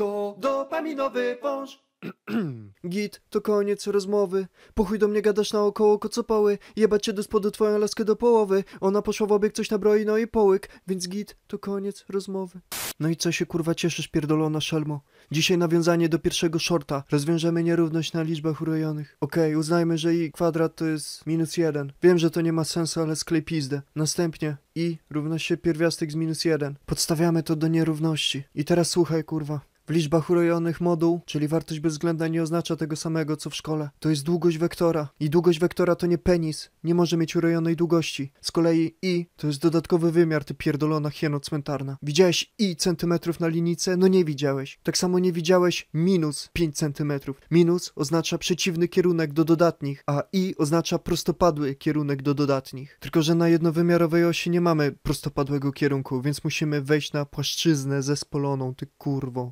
to dopaminowy wąż. Git, to koniec rozmowy. Pochuj do mnie gadasz naokoło kocopoły. Jebać cię do spodu twoją laskę do połowy. Ona poszła w obieg, coś nabroi, no i połyk. Więc git, to koniec rozmowy. No i co się kurwa cieszysz, pierdolona szelmo? Dzisiaj nawiązanie do pierwszego shorta. Rozwiążemy nierówność na liczbach urojonych. Okej, okay, uznajmy, że i kwadrat to jest minus jeden. Wiem, że to nie ma sensu, ale sklej pizdę. Następnie i równa się pierwiastek z minus jeden. Podstawiamy to do nierówności. I teraz słuchaj, kurwa. W liczbach urojonych moduł, czyli wartość bezwzględna nie oznacza tego samego co w szkole. To jest długość wektora. I długość wektora to nie penis. Nie może mieć urojonej długości. Z kolei i to jest dodatkowy wymiar, ty pierdolona hieno cmentarna. Widziałeś i centymetrów na linijce? No nie widziałeś. Tak samo nie widziałeś minus 5 centymetrów. Minus oznacza przeciwny kierunek do dodatnich, a i oznacza prostopadły kierunek do dodatnich. Tylko, że na jednowymiarowej osi nie mamy prostopadłego kierunku, więc musimy wejść na płaszczyznę zespoloną, ty kurwo.